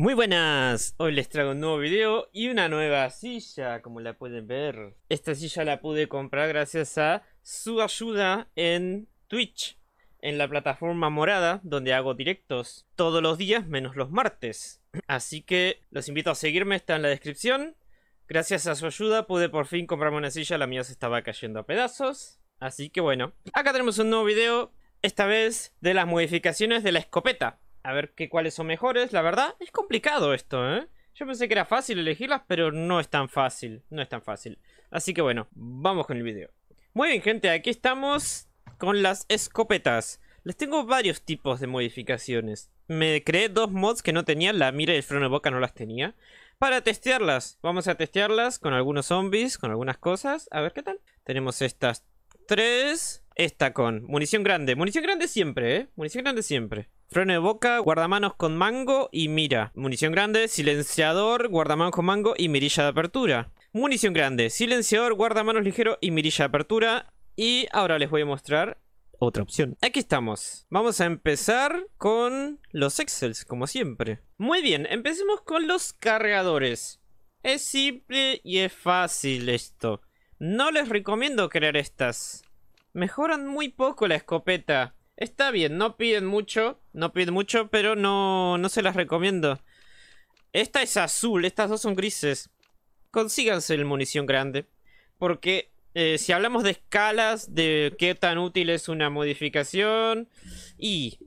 Muy buenas, hoy les traigo un nuevo video y una nueva silla, como la pueden ver. Esta silla la pude comprar gracias a su ayuda en Twitch, en la plataforma morada donde hago directos todos los días menos los martes. Así que los invito a seguirme, está en la descripción. Gracias a su ayuda pude por fin comprarme una silla, la mía se estaba cayendo a pedazos. Así que bueno, acá tenemos un nuevo video, esta vez de las modificaciones de la escopeta. A ver qué cuáles son mejores. La verdad, es complicado esto, ¿eh? Yo pensé que era fácil elegirlas, pero no es tan fácil. No es tan fácil. Así que bueno, vamos con el video. Muy bien, gente, aquí estamos con las escopetas. Les tengo varios tipos de modificaciones. Me creé dos mods que no tenía, la mira y el freno de boca no las tenía. Para testearlas, vamos a testearlas con algunos zombies, con algunas cosas. A ver qué tal. Tenemos estas tres. Esta con munición grande. Munición grande siempre, ¿eh? Munición grande siempre. Freno de boca, guardamanos con mango y mira. Munición grande, silenciador, guardamanos con mango y mirilla de apertura. Munición grande, silenciador, guardamanos ligero y mirilla de apertura. Y ahora les voy a mostrar otra opción. Aquí estamos. Vamos a empezar con los excels, como siempre. Muy bien, empecemos con los cargadores. Es simple y es fácil esto. No les recomiendo crear estas. Mejoran muy poco la escopeta. Está bien, no piden mucho, no piden mucho, pero no, no se las recomiendo. Esta es azul, estas dos son grises. Consíganse el munición grande, porque eh, si hablamos de escalas, de qué tan útil es una modificación, y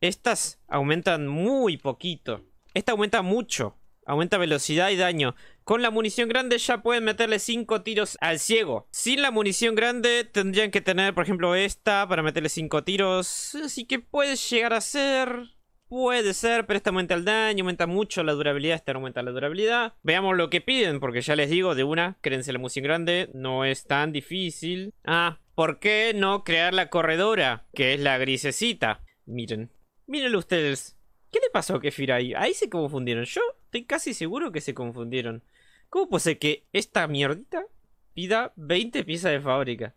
estas aumentan muy poquito. Esta aumenta mucho. Aumenta velocidad y daño. Con la munición grande ya pueden meterle 5 tiros al ciego. Sin la munición grande tendrían que tener, por ejemplo, esta para meterle 5 tiros. Así que puede llegar a ser... Puede ser, pero esta aumenta el daño, aumenta mucho la durabilidad, esta aumenta la durabilidad. Veamos lo que piden, porque ya les digo, de una, créense la munición grande, no es tan difícil. Ah, ¿por qué no crear la corredora? Que es la grisecita. Miren, mírenlo ustedes. ¿Qué le pasó a Kefir ahí? Ahí se confundieron. Yo Estoy casi seguro que se confundieron. ¿Cómo puede ser que esta mierdita pida 20 piezas de fábrica?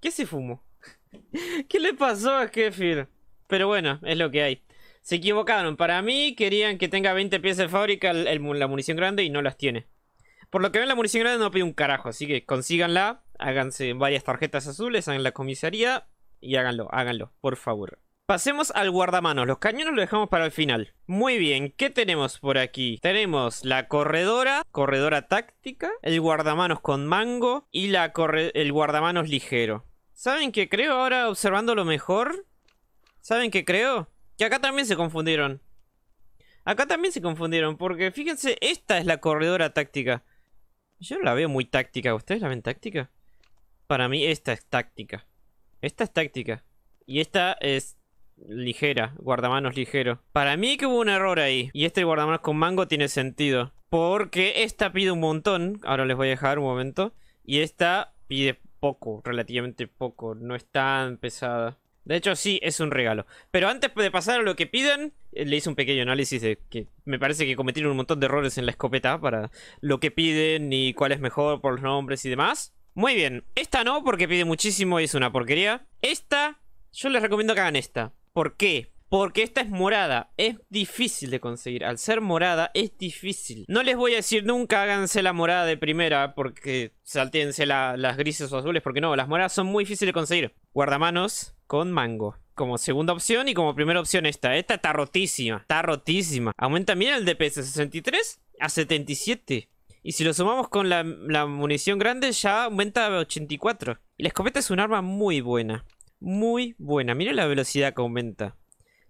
¿Qué se fumó? ¿Qué le pasó a Kefir? Pero bueno, es lo que hay. Se equivocaron. Para mí querían que tenga 20 piezas de fábrica el, la munición grande y no las tiene. Por lo que ven, la munición grande no pide un carajo. Así que consíganla, háganse varias tarjetas azules hagan la comisaría y háganlo, háganlo, por favor. Pasemos al guardamanos, los cañones los dejamos para el final. Muy bien, ¿qué tenemos por aquí? Tenemos la corredora, corredora táctica, el guardamanos con mango y la el guardamanos ligero. ¿Saben qué creo ahora observando lo mejor? ¿Saben qué creo? Que acá también se confundieron. Acá también se confundieron porque fíjense, esta es la corredora táctica. Yo la veo muy táctica, ¿ustedes la ven táctica? Para mí esta es táctica. Esta es táctica. Y esta es ligera, guardamanos ligero. Para mí que hubo un error ahí. Y este guardamanos con mango tiene sentido. Porque esta pide un montón. Ahora les voy a dejar un momento. Y esta pide poco, relativamente poco. No es tan pesada. De hecho, sí, es un regalo. Pero antes de pasar a lo que piden, eh, le hice un pequeño análisis de que me parece que cometieron un montón de errores en la escopeta para lo que piden y cuál es mejor por los nombres y demás. Muy bien, esta no porque pide muchísimo y es una porquería. Esta, yo les recomiendo que hagan esta. ¿Por qué? Porque esta es morada, es difícil de conseguir. Al ser morada es difícil. No les voy a decir nunca háganse la morada de primera porque saltéense las grises o azules porque no, las moradas son muy difíciles de conseguir. Guardamanos con mango. Como segunda opción y como primera opción esta. Esta está rotísima, está rotísima. Aumenta bien el DPS 63 a 77. Y si lo sumamos con la, la munición grande ya aumenta a 84. Y la escopeta es un arma muy buena muy buena. Mira la velocidad que aumenta.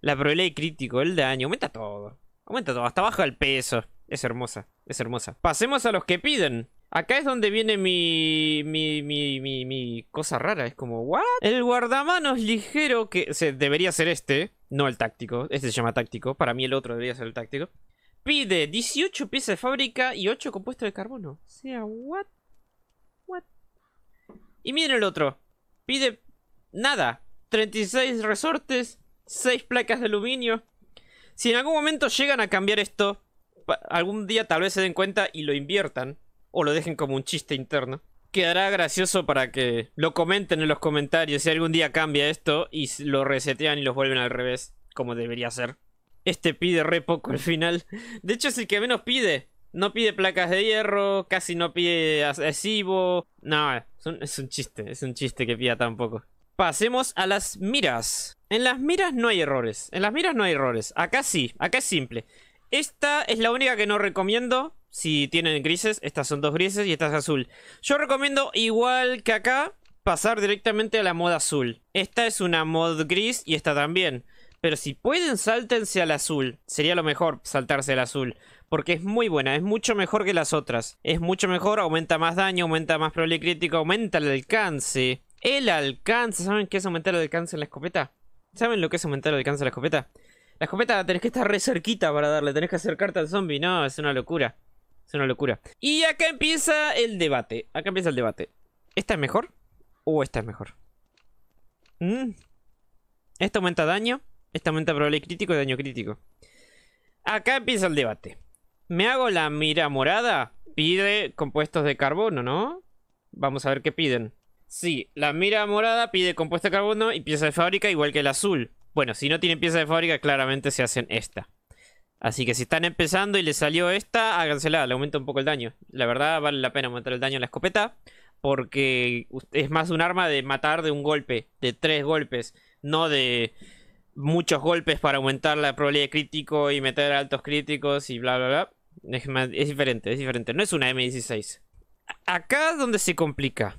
La probabilidad de crítico, el daño, aumenta todo. Aumenta todo, hasta baja el peso. Es hermosa, es hermosa. Pasemos a los que piden. Acá es donde viene mi, mi, mi, mi, cosa rara. Es como, ¿what? El guardamanos ligero que debería ser este, no el táctico. Este se llama táctico. Para mí el otro debería ser el táctico. Pide 18 piezas de fábrica y 8 compuestos de carbono. O sea, ¿what? ¿What? Y miren el otro. Pide nada, 36 resortes, 6 placas de aluminio. Si en algún momento llegan a cambiar esto, algún día tal vez se den cuenta y lo inviertan, o lo dejen como un chiste interno. Quedará gracioso para que lo comenten en los comentarios si algún día cambia esto y lo resetean y los vuelven al revés, como debería ser. Este pide re poco al final. De hecho es el que menos pide. No pide placas de hierro, casi no pide adhesivo. No, es un, es un chiste, es un chiste que pida tampoco. Pasemos a las miras. En las miras no hay errores. En las miras no hay errores. Acá sí, acá es simple. Esta es la única que no recomiendo. Si tienen grises, estas son dos grises y esta es azul. Yo recomiendo igual que acá, pasar directamente a la mod azul. Esta es una mod gris y esta también. Pero si pueden, sáltense al azul. Sería lo mejor saltarse al azul. Porque es muy buena, es mucho mejor que las otras. Es mucho mejor, aumenta más daño, aumenta más probabilidad crítica, aumenta el alcance. El alcance, ¿saben qué es aumentar el alcance en la escopeta? ¿Saben lo que es aumentar el alcance en la escopeta? La escopeta tenés que estar re cerquita para darle, tenés que acercarte al zombie, no, es una locura. Es una locura. Y acá empieza el debate, acá empieza el debate. ¿Esta es mejor o esta es mejor? Mm. Esta aumenta daño, esta aumenta probabilidad crítico y daño crítico. Acá empieza el debate. ¿Me hago la mira morada? Pide compuestos de carbono, ¿no? Vamos a ver qué piden. Sí, la mira morada pide compuesto de carbono y pieza de fábrica igual que el azul. Bueno, si no tienen pieza de fábrica, claramente se hacen esta. Así que si están empezando y les salió esta, la, le aumenta un poco el daño. La verdad, vale la pena aumentar el daño a la escopeta, porque es más un arma de matar de un golpe, de tres golpes, no de muchos golpes para aumentar la probabilidad de crítico y meter altos críticos y bla, bla, bla. es diferente, es diferente. No es una M16. Acá es donde se complica.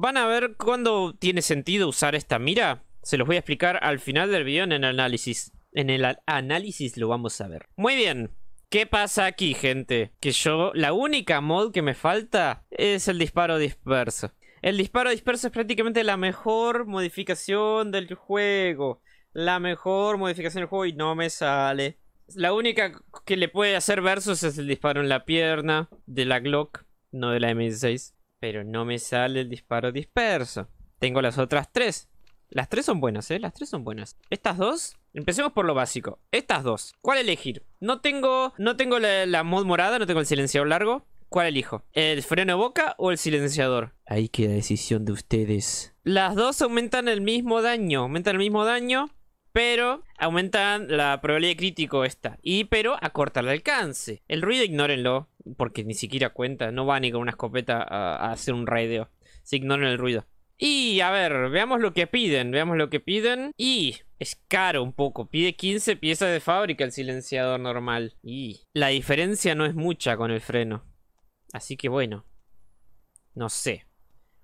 Van a ver cuándo tiene sentido usar esta mira. Se los voy a explicar al final del video en el análisis. En el análisis lo vamos a ver. Muy bien. ¿Qué pasa aquí, gente? Que yo... La única mod que me falta es el disparo disperso. El disparo disperso es prácticamente la mejor modificación del juego. La mejor modificación del juego y no me sale. La única que le puede hacer versus es el disparo en la pierna de la Glock, no de la M16. Pero no me sale el disparo disperso. Tengo las otras tres. Las tres son buenas, ¿eh? Las tres son buenas. Estas dos... Empecemos por lo básico. Estas dos. ¿Cuál elegir? No tengo, no tengo la, mod morada, no tengo el silenciador largo. ¿Cuál elijo? ¿El freno boca o el silenciador? Ahí queda decisión de ustedes. Las dos aumentan el mismo daño. Aumentan el mismo daño pero aumentan la probabilidad de crítico esta. Y pero acorta el alcance. El ruido ignórenlo, porque ni siquiera cuenta. No va ni con una escopeta a, hacer un raideo. Se ignoran el ruido. Y a ver, veamos lo que piden, veamos lo que piden. Y es caro un poco, pide 15 piezas de fábrica el silenciador normal. Y la diferencia no es mucha con el freno. Así que bueno, no sé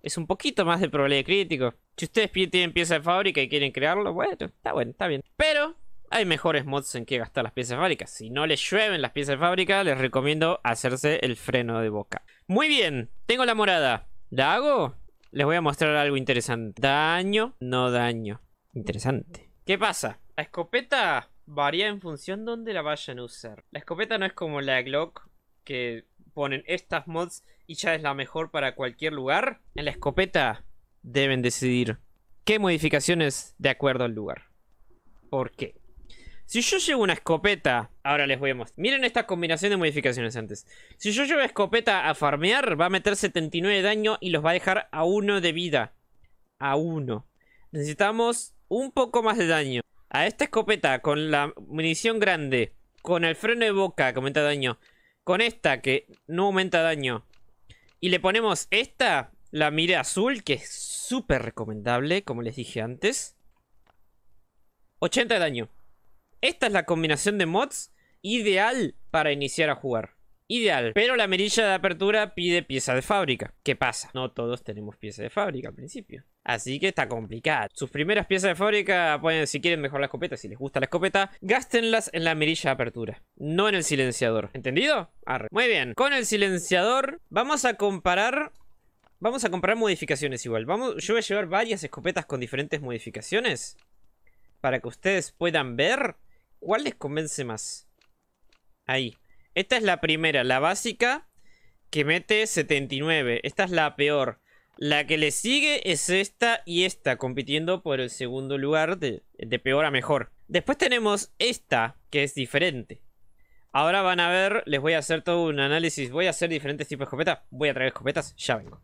es un poquito más de probabilidad crítico. Si ustedes tienen piezas de fábrica y quieren crearlo, bueno, está bueno, está bien. Pero hay mejores mods en que gastar las piezas de fábrica. Si no les llueven las piezas de fábrica, les recomiendo hacerse el freno de boca. Muy bien, tengo la morada. ¿La hago? Les voy a mostrar algo interesante. Daño, no daño. Interesante. ¿Qué pasa? La escopeta varía en función donde la vayan a usar. La escopeta no es como la Glock que ponen estas mods y ya es la mejor para cualquier lugar, en la escopeta deben decidir qué modificaciones de acuerdo al lugar. ¿Por qué? Si yo llevo una escopeta, ahora les voy a mostrar. Miren esta combinación de modificaciones antes. Si yo llevo escopeta a farmear, va a meter 79 de daño y los va a dejar a uno de vida. A uno... Necesitamos un poco más de daño. A esta escopeta, con la munición grande, con el freno de boca que aumenta daño, con esta que no aumenta daño, y le ponemos esta, la mira azul, que es súper recomendable, como les dije antes. 80 de daño. Esta es la combinación de mods ideal para iniciar a jugar ideal. Pero la mirilla de apertura pide pieza de fábrica. ¿Qué pasa? No todos tenemos pieza de fábrica al principio. Así que está complicado. Sus primeras piezas de fábrica, pueden, si quieren mejor la escopeta, si les gusta la escopeta, gástenlas en la mirilla de apertura, no en el silenciador. ¿Entendido? Arre. Muy bien. Con el silenciador vamos a comparar... Vamos a comparar modificaciones igual. Vamos, yo voy a llevar varias escopetas con diferentes modificaciones. Para que ustedes puedan ver cuál les convence más. Ahí. Esta es la primera, la básica, que mete 79. Esta es la peor. La que le sigue es esta y esta, compitiendo por el segundo lugar de, peor a mejor. Después tenemos esta, que es diferente. Ahora van a ver, les voy a hacer todo un análisis. Voy a hacer diferentes tipos de escopetas. Voy a traer escopetas, ya vengo.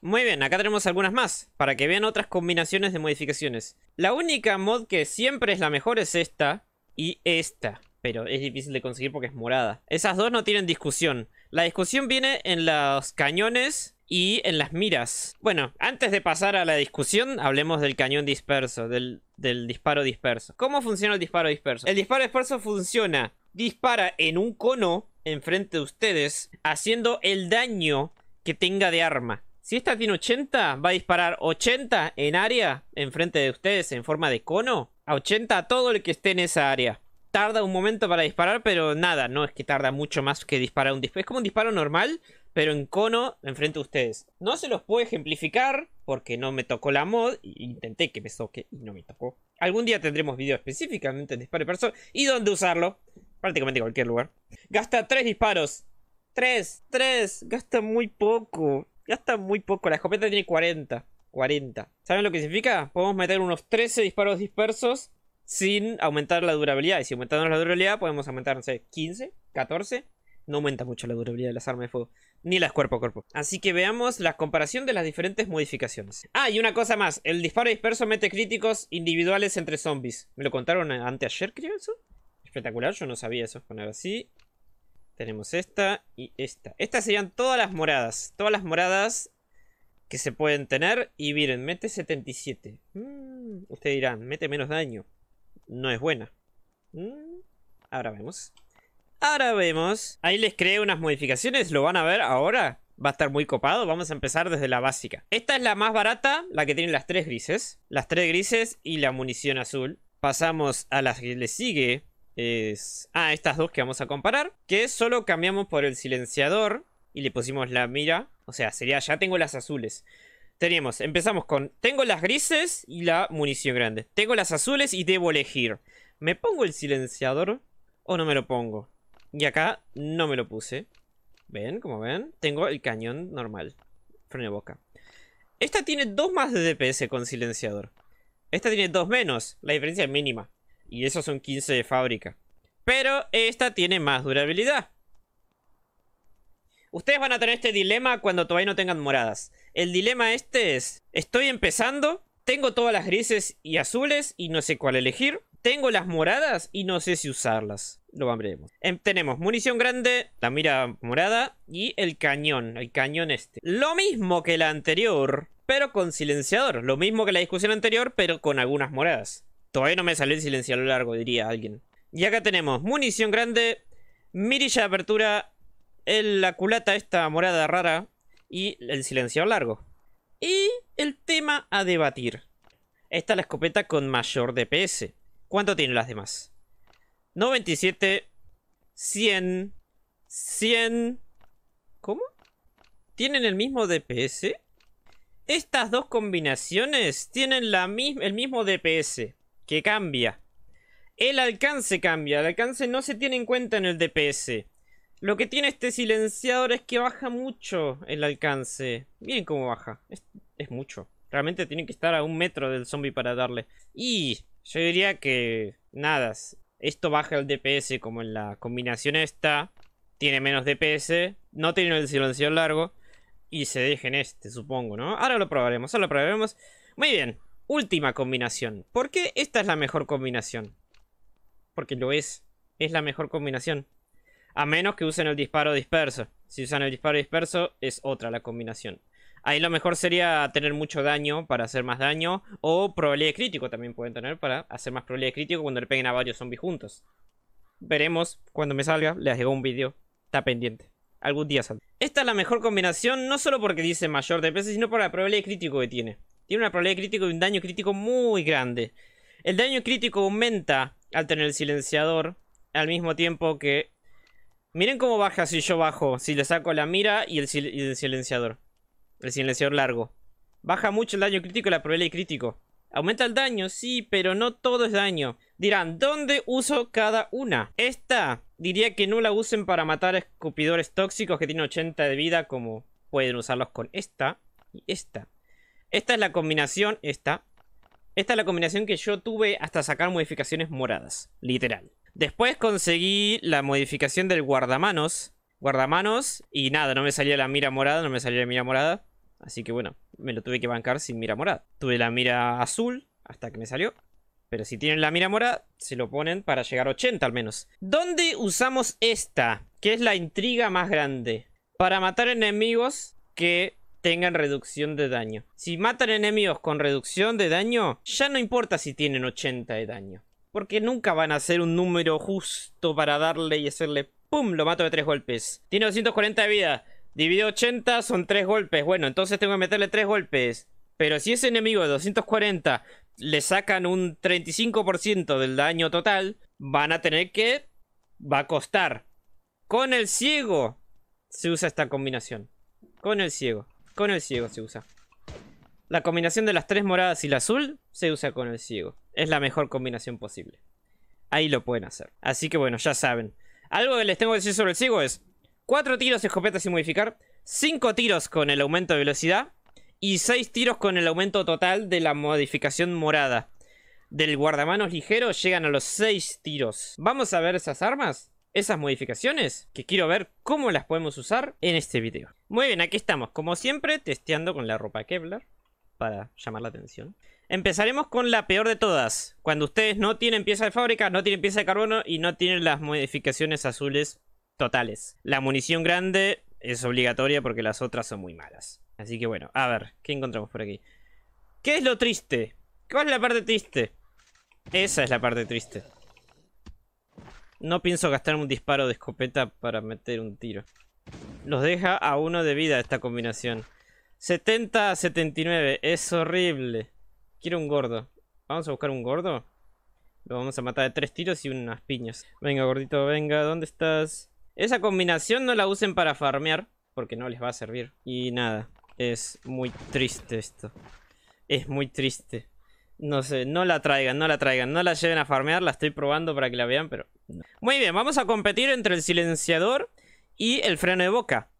Muy bien, acá tenemos algunas más, para que vean otras combinaciones de modificaciones. La única mod que siempre es la mejor es esta y esta pero es difícil de conseguir porque es morada. Esas dos no tienen discusión. La discusión viene en los cañones y en las miras. Bueno, antes de pasar a la discusión, hablemos del cañón disperso, del, disparo disperso. ¿Cómo funciona el disparo disperso? El disparo disperso funciona, dispara en un cono enfrente de ustedes, haciendo el daño que tenga de arma. Si esta tiene 80, va a disparar 80 en área, enfrente de ustedes, en forma de cono. A 80 a todo el que esté en esa área tarda un momento para disparar, pero nada, no es que tarda mucho más que disparar un disparo. Es como un disparo normal, pero en cono enfrente de ustedes. No se los puedo ejemplificar porque no me tocó la mod. Intenté que me toque y no me tocó. Algún día tendremos video específicamente en disparo de persona y dónde usarlo. Prácticamente en cualquier lugar. Gasta 3 disparos. 3, 3. Gasta muy poco. Gasta muy poco. La escopeta tiene 40. 40. ¿Saben lo que significa? Podemos meter unos 13 disparos dispersos sin aumentar la durabilidad. Y si aumentamos la durabilidad, podemos aumentar, no sé, 15, 14. No aumenta mucho la durabilidad de las armas de fuego, ni las cuerpo a cuerpo. Así que veamos la comparación de las diferentes modificaciones. Ah, y una cosa más: el disparo disperso mete críticos individuales entre zombies. Me lo contaron anteayer, creo eso. Espectacular, yo no sabía eso. Poner así. Tenemos esta y esta. Estas serían todas las moradas. Todas las moradas que se pueden tener. Y miren, mete 77. ustedes dirán, mete menos daño no es buena. Mm, ahora vemos. Ahora vemos. Ahí les creé unas modificaciones, lo van a ver ahora. Va a estar muy copado, vamos a empezar desde la básica. Esta es la más barata, la que tiene las tres grises. Las tres grises y la munición azul. Pasamos a las que le sigue. Ah, estas dos que vamos a comparar. Que solo cambiamos por el silenciador y le pusimos la mira. O sea, sería, ya tengo las azules. Tenemos, empezamos con, tengo las grises y la munición grande. Tengo las azules y debo elegir. ¿Me pongo el silenciador o no me lo pongo? Y acá no me lo puse. ¿Ven? Como ven, tengo el cañón normal. Frente de boca. Esta tiene dos más de DPS con silenciador. Esta tiene dos menos. La diferencia es mínima. Y esos son 15 de fábrica. Pero esta tiene más durabilidad. Ustedes van a tener este dilema cuando todavía no tengan moradas. El dilema este es, estoy empezando, tengo todas las grises y azules y no sé cuál elegir. Tengo las moradas y no sé si usarlas. Lo veremos. Em, tenemos munición grande, la mira morada y el cañón, el cañón este. Lo mismo que la anterior, pero con silenciador. Lo mismo que la discusión anterior, pero con algunas moradas. Todavía no me salió el silenciador largo, diría alguien. Y acá tenemos munición grande, mirilla de apertura, la culata esta morada rara y el silenciado largo. Y el tema a debatir. Esta es la escopeta con mayor DPS. ¿Cuánto tienen las demás? 97, 100, 100... ¿Cómo? ¿Tienen el mismo DPS? Estas dos combinaciones tienen la el mismo DPS, que cambia. El alcance cambia, el alcance no se tiene en cuenta en el DPS. Lo que tiene este silenciador es que baja mucho el alcance. Miren cómo baja. Es, mucho. Realmente tiene que estar a un metro del zombie para darle. Y yo diría que... Nada. Esto baja el DPS como en la combinación esta. Tiene menos DPS. No tiene el silenciador largo. Y se en este, supongo, ¿no? Ahora lo probaremos, ahora lo probaremos. Muy bien. Última combinación. ¿Por qué esta es la mejor combinación? Porque lo es. Es la mejor combinación. A menos que usen el disparo disperso. Si usan el disparo disperso es otra la combinación. Ahí lo mejor sería tener mucho daño para hacer más daño. O probabilidad crítico también pueden tener para hacer más probabilidad crítico cuando le peguen a varios zombies juntos. Veremos cuando me salga. Les llegó un vídeo. Está pendiente. Algún día saldrá. Esta es la mejor combinación no solo porque dice mayor peso, sino por la probabilidad crítico que tiene. Tiene una probabilidad crítico y un daño crítico muy grande. El daño crítico aumenta al tener el silenciador. Al mismo tiempo que Miren cómo baja si yo bajo, si le saco la mira y el, silenciador. El silenciador largo. Baja mucho el daño crítico y la probabilidad de crítico. Aumenta el daño, sí, pero no todo es daño. Dirán, ¿dónde uso cada una? Esta diría que no la usen para matar escupidores tóxicos que tienen 80 de vida, como pueden usarlos con esta y esta. Esta es la combinación, esta. Esta es la combinación que yo tuve hasta sacar modificaciones moradas, literal. Después conseguí la modificación del guardamanos. Guardamanos y nada, no me salía la mira morada, no me salía la mira morada. Así que bueno, me lo tuve que bancar sin mira morada. Tuve la mira azul hasta que me salió. Pero si tienen la mira morada, se lo ponen para llegar a 80 al menos. ¿Dónde usamos esta? Que es la intriga más grande. Para matar enemigos que tengan reducción de daño. Si matan enemigos con reducción de daño, ya no importa si tienen 80 de daño. Porque nunca van a ser un número justo para darle y hacerle ¡Pum! Lo mato de tres golpes. Tiene 240 de vida. Dividido 80 son tres golpes. Bueno, entonces tengo que meterle tres golpes. Pero si ese enemigo de 240 le sacan un 35% del daño total, van a tener que... Va a costar. Con el ciego se usa esta combinación. Con el ciego. Con el ciego se usa. La combinación de las tres moradas y la azul se usa con el ciego. Es la mejor combinación posible. Ahí lo pueden hacer. Así que bueno, ya saben. Algo que les tengo que decir sobre el ciego es 4 tiros escopeta sin modificar, 5 tiros con el aumento de velocidad y 6 tiros con el aumento total de la modificación morada. Del guardamanos ligero llegan a los 6 tiros. Vamos a ver esas armas, esas modificaciones, que quiero ver cómo las podemos usar en este video. Muy bien, aquí estamos, como siempre, testeando con la ropa Kevlar para llamar la atención. Empezaremos con la peor de todas. Cuando ustedes no tienen pieza de fábrica, no tienen pieza de carbono y no tienen las modificaciones azules totales. La munición grande es obligatoria porque las otras son muy malas. Así que bueno, a ver, ¿qué encontramos por aquí? ¿Qué es lo triste? ¿Cuál es la parte triste? Esa es la parte triste. No pienso gastar un disparo de escopeta para meter un tiro. Nos deja a uno de vida esta combinación. 70 a 79. Es horrible. Quiero un gordo. Vamos a buscar un gordo. Lo vamos a matar de tres tiros y unas piñas. Venga, gordito, venga. ¿Dónde estás? Esa combinación no la usen para farmear. Porque no les va a servir. Y nada. Es muy triste esto. Es muy triste. No sé, no la traigan, no la traigan. No la lleven a farmear. La estoy probando para que la vean, pero... Muy bien, vamos a competir entre el silenciador y el freno de boca.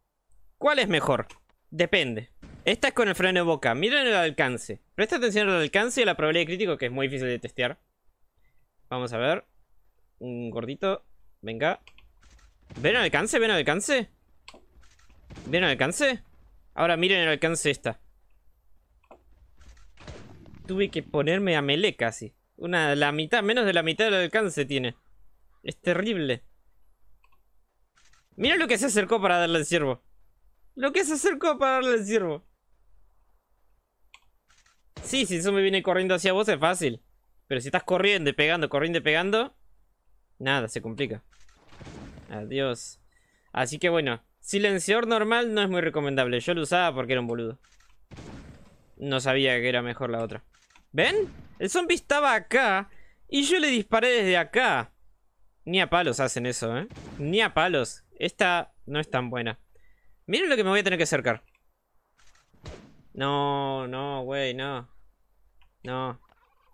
¿Cuál es mejor? Depende. Esta es con el freno de boca. Miren el alcance. Presta atención al alcance y a la probabilidad de crítico, que es muy difícil de testear. Vamos a ver. Un gordito. Venga. ¿Ven el alcance? ¿Ven el alcance? ¿Ven el alcance? Ahora miren el alcance esta. Tuve que ponerme a melee casi. Una, la mitad, menos de la mitad del alcance tiene. Es terrible. Mira lo que se acercó para darle al ciervo. Lo que se acercó para darle al ciervo. Sí, si eso me viene corriendo hacia vos es fácil. Pero si estás corriendo y pegando, corriendo y pegando... Nada, se complica. Adiós. Así que bueno, silenciador normal no es muy recomendable. Yo lo usaba porque era un boludo. No sabía que era mejor la otra. ¿Ven? El zombie estaba acá y yo le disparé desde acá. Ni a palos hacen eso, ¿eh? Ni a palos. Esta no es tan buena. Miren lo que me voy a tener que acercar. No, no, güey, no. No.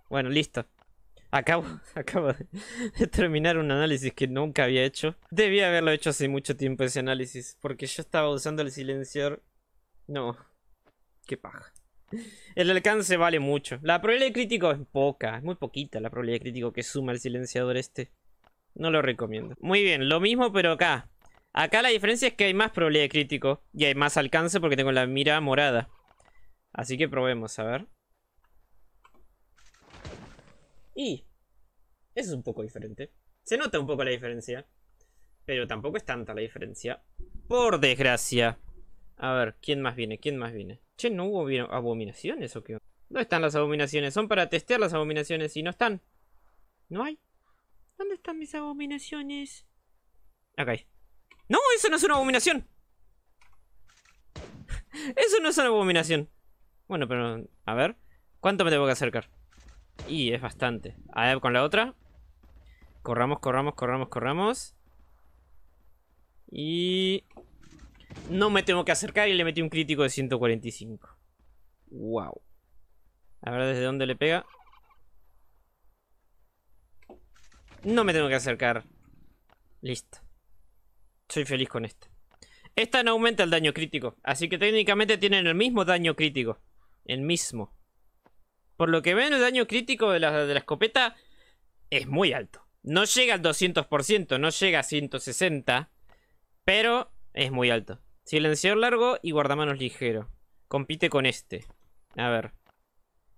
Bueno, listo. Acabo, acabo de terminar un análisis que nunca había hecho. Debía haberlo hecho hace mucho tiempo ese análisis, porque yo estaba usando el silenciador. No. Qué paja. El alcance vale mucho. La probabilidad de crítico es poca, es muy poquita la probabilidad de crítico que suma el silenciador este. No lo recomiendo. Muy bien, lo mismo pero acá. Acá la diferencia es que hay más probabilidad de crítico y hay más alcance porque tengo la mira morada. Así que probemos, a ver. Y... Eso es un poco diferente. Se nota un poco la diferencia. Pero tampoco es tanta la diferencia. Por desgracia. A ver, ¿quién más viene? ¿Quién más viene? Che, ¿no hubo abominaciones o qué? ¿Dónde están las abominaciones? Son para testear las abominaciones y no están. ¿No hay? ¿Dónde están mis abominaciones? Acá hay. ¡No! ¡Eso no es una abominación! ¡Eso no es una abominación! Bueno, pero a ver. ¿Cuánto me tengo que acercar? Y es bastante. A ver, con la otra. Corramos, corramos, corramos, corramos. Y... No me tengo que acercar y le metí un crítico de 145. Wow. A ver desde dónde le pega. No me tengo que acercar. Listo. Soy feliz con esta. Esta no aumenta el daño crítico. Así que técnicamente tienen el mismo daño crítico el mismo. Por lo que ven, el daño crítico de la, escopeta es muy alto. No llega al 200%, no llega a 160, pero es muy alto. Silenciador largo y guardamanos ligero. Compite con este. A ver.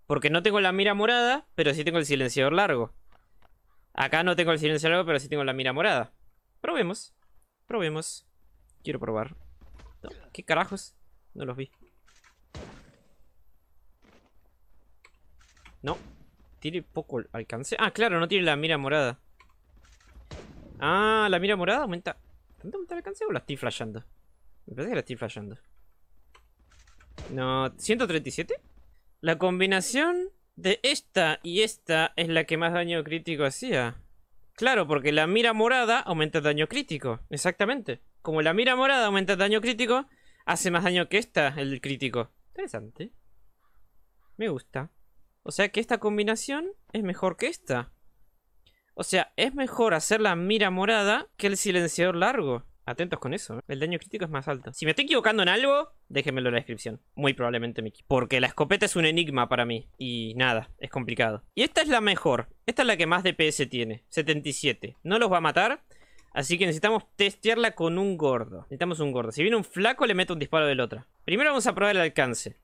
Porque no tengo la mira morada, pero sí tengo el silenciador largo. Acá no tengo el silenciador largo, pero sí tengo la mira morada. Probemos. Probemos. Quiero probar. ¿Qué carajos? No los vi. No. Tiene poco alcance. Ah, claro, no tiene la mira morada. Ah, la mira morada aumenta. ¿Tanto aumenta el alcance o la estoy flashando? Me parece que la estoy flashando. No, 137. La combinación de esta y esta es la que más daño crítico hacía. Claro, porque la mira morada aumenta el daño crítico. Exactamente. Como la mira morada aumenta el daño crítico, hace más daño que esta el crítico. Interesante. Me gusta. O sea que esta combinación es mejor que esta. O sea, es mejor hacer la mira morada que el silenciador largo. Atentos con eso, ¿eh? el daño crítico es más alto. Si me estoy equivocando en algo, déjenmelo en la descripción. Muy probablemente Mickey. Porque la escopeta es un enigma para mí. Y nada, es complicado. Y esta es la mejor. Esta es la que más DPS tiene. 77. No los va a matar. Así que necesitamos testearla con un gordo. Necesitamos un gordo. Si viene un flaco, le meto un disparo del otro. Primero vamos a probar el alcance.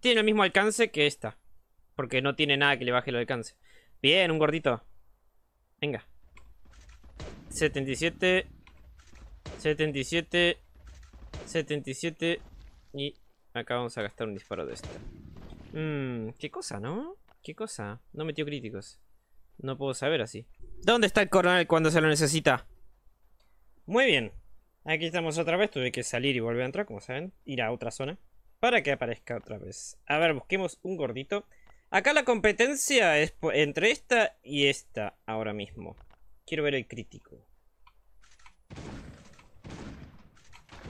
Tiene el mismo alcance que esta. Porque no tiene nada que le baje el alcance. Bien, un gordito. Venga. 77. 77. 77. Y acá vamos a gastar un disparo de esta. Mmm, qué cosa, ¿no? ¿Qué cosa? No metió críticos. No puedo saber así. ¿Dónde está el coronel cuando se lo necesita? Muy bien. Aquí estamos otra vez. Tuve que salir y volver a entrar, como saben. Ir a otra zona para que aparezca otra vez. A ver, busquemos un gordito. Acá la competencia es entre esta y esta ahora mismo. Quiero ver el crítico.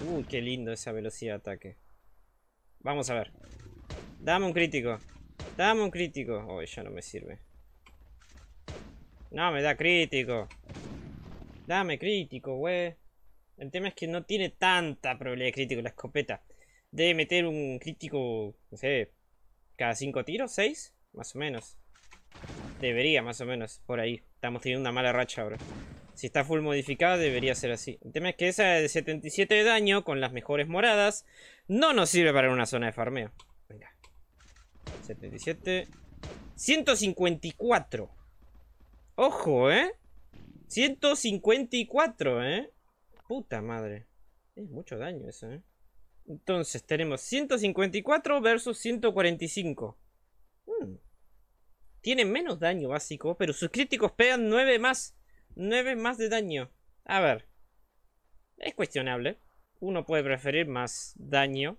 Uy, qué lindo esa velocidad de ataque. Vamos a ver. Dame un crítico. Dame un crítico. Uy, ya no me sirve. No, me da crítico. Dame crítico, güey. El tema es que no tiene tanta probabilidad de crítico la escopeta. Debe meter un crítico, no sé, cada cinco tiros, seis, más o menos. Debería, más o menos, por ahí. Estamos teniendo una mala racha ahora. Si está full modificada, debería ser así. El tema es que esa de 77 de daño, con las mejores moradas, no nos sirve para una zona de farmeo. Venga. 77. 154. Ojo, ¿eh? 154, ¿eh? Puta madre. Es mucho daño eso, ¿eh? Entonces tenemos 154 versus 145. Mm. Tiene Tienen menos daño básico, pero sus críticos pegan 9 más. 9 más de daño. A ver. Es cuestionable. Uno puede preferir más daño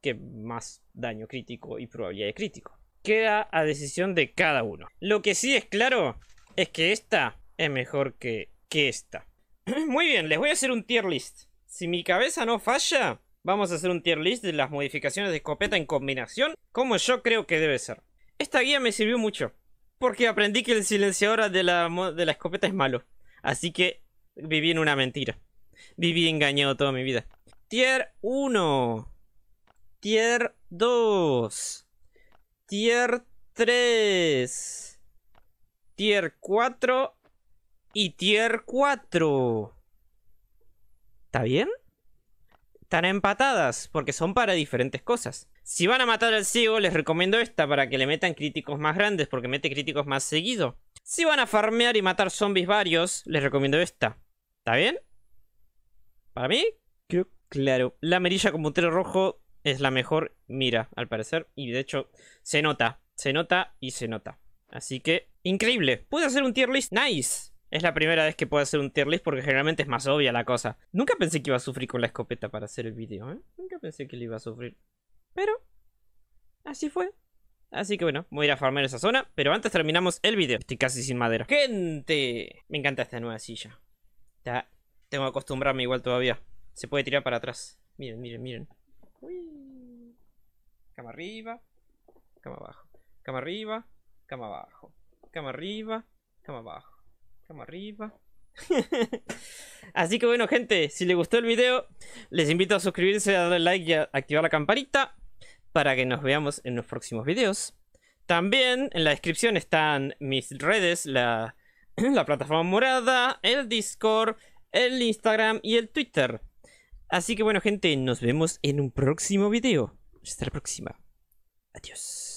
que más daño crítico y probabilidad de crítico. Queda a decisión de cada uno. Lo que sí es claro es que esta es mejor que, que esta. Muy bien, les voy a hacer un tier list. Si mi cabeza no falla, Vamos a hacer un tier list de las modificaciones de escopeta en combinación, como yo creo que debe ser. Esta guía me sirvió mucho, porque aprendí que el silenciador de la, de la escopeta es malo. Así que viví en una mentira. Viví engañado toda mi vida. Tier 1. Tier 2. Tier 3. Tier 4. Y tier 4. ¿Está bien? están empatadas porque son para diferentes cosas. Si van a matar al ciego, les recomiendo esta para que le metan críticos más grandes porque mete críticos más seguido. Si van a farmear y matar zombies varios, les recomiendo esta. ¿Está bien? Para mí, claro. La amarilla con puntero rojo es la mejor mira, al parecer. Y de hecho, se nota, se nota y se nota. Así que, increíble. Pude hacer un tier list nice. Es la primera vez que puedo hacer un tier list porque generalmente es más obvia la cosa. Nunca pensé que iba a sufrir con la escopeta para hacer el video, ¿eh? Nunca pensé que le iba a sufrir. Pero, así fue. Así que bueno, voy a ir a farmar esa zona, pero antes terminamos el video. Estoy casi sin madera. ¡Gente! Me encanta esta nueva silla. tengo que acostumbrarme igual todavía. Se puede tirar para atrás. Miren, miren, miren. Cama arriba, cama abajo. Cama arriba, cama abajo. Cama arriba, cama abajo arriba. Así que bueno, gente, si les gustó el video, les invito a suscribirse, a darle like y a activar la campanita para que nos veamos en los próximos videos. También en la descripción están mis redes, la, la plataforma morada, el Discord, el Instagram y el Twitter. Así que bueno, gente, nos vemos en un próximo video. Hasta la próxima. Adiós.